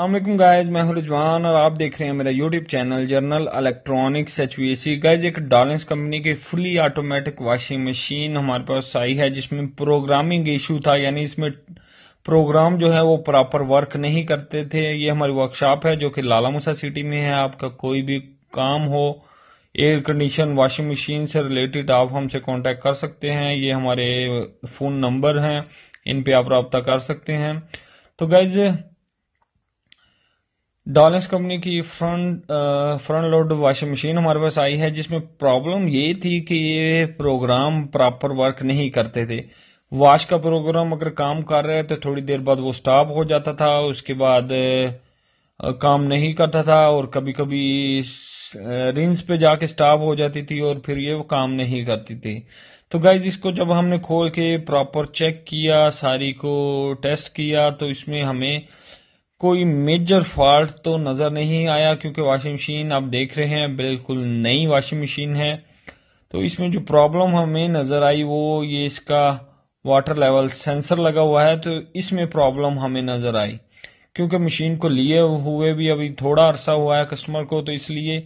अल्लाह guys मैं रिजवान और आप देख रहे हैं मेरा YouTube channel general electronics H V S guys एक डॉलेंस कंपनी की फुली ऑटोमेटिक वॉशिंग मशीन हमारे पास आई है जिसमें प्रोग्रामिंग इशू था यानी इसमें प्रोग्राम जो है वो प्रॉपर वर्क नहीं करते थे ये हमारी वर्कशॉप है जो कि लाला मूसा सिटी में है आपका कोई भी काम हो एयर कंडीशन वॉशिंग मशीन से रिलेटेड आप हमसे कॉन्टेक्ट कर सकते हैं ये हमारे फ़ोन नंबर हैं इन पे आप रहा कर सकते हैं तो गैज़ डॉलेंस कंपनी की front front load washing machine हमारे पास आई है जिसमें प्रॉब्लम ये थी कि ये प्रोग्राम प्रॉपर वर्क नहीं करते थे वॉश का प्रोग्राम अगर काम कर रहे तो थोड़ी देर बाद वो स्टॉप हो जाता था उसके बाद uh, काम नहीं करता था और कभी कभी रिंस पे जाके स्टॉप हो जाती थी और फिर ये वो काम नहीं करती थी तो गाइज इसको जब हमने खोल के प्रॉपर चेक किया सारी को टेस्ट किया तो इसमें हमें कोई मेजर फॉल्ट तो नज़र नहीं आया क्योंकि वाशिंग मशीन आप देख रहे हैं बिल्कुल नई वाशिंग मशीन है तो इसमें जो प्रॉब्लम हमें नज़र आई वो ये इसका वाटर लेवल सेंसर लगा हुआ है तो इसमें प्रॉब्लम हमें नज़र आई क्योंकि मशीन को लिए हुए भी अभी थोड़ा अरसा हुआ है कस्टमर को तो इसलिए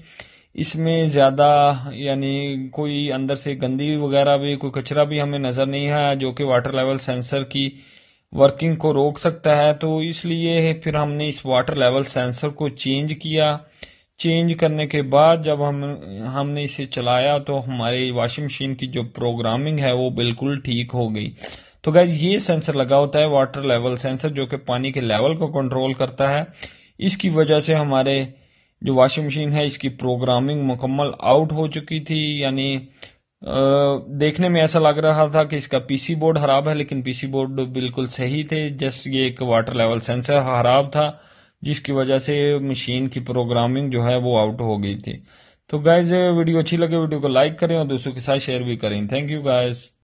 इसमें ज़्यादा यानी कोई अंदर से गंदी वगैरह भी कोई कचरा भी हमें नज़र नहीं आया जो कि वाटर लेवल सेंसर की वर्किंग को रोक सकता है तो इसलिए फिर हमने इस वाटर लेवल सेंसर को चेंज किया चेंज करने के बाद जब हम हमने इसे चलाया तो हमारे वाशिंग मशीन की जो प्रोग्रामिंग है वो बिल्कुल ठीक हो गई तो गैज ये सेंसर लगा होता है वाटर लेवल सेंसर जो कि पानी के लेवल को कंट्रोल करता है इसकी वजह से हमारे जो वाशिंग मशीन है इसकी प्रोग्रामिंग मुकम्मल आउट हो चुकी थी यानी देखने में ऐसा लग रहा था कि इसका पीसी बोर्ड खराब है लेकिन पीसी बोर्ड बिल्कुल सही थे जस्ट ये एक वाटर लेवल सेंसर खराब था जिसकी वजह से मशीन की प्रोग्रामिंग जो है वो आउट हो गई थी तो गाइज वीडियो अच्छी लगे वीडियो को लाइक करें और दूसरों के साथ शेयर भी करें थैंक यू गाइज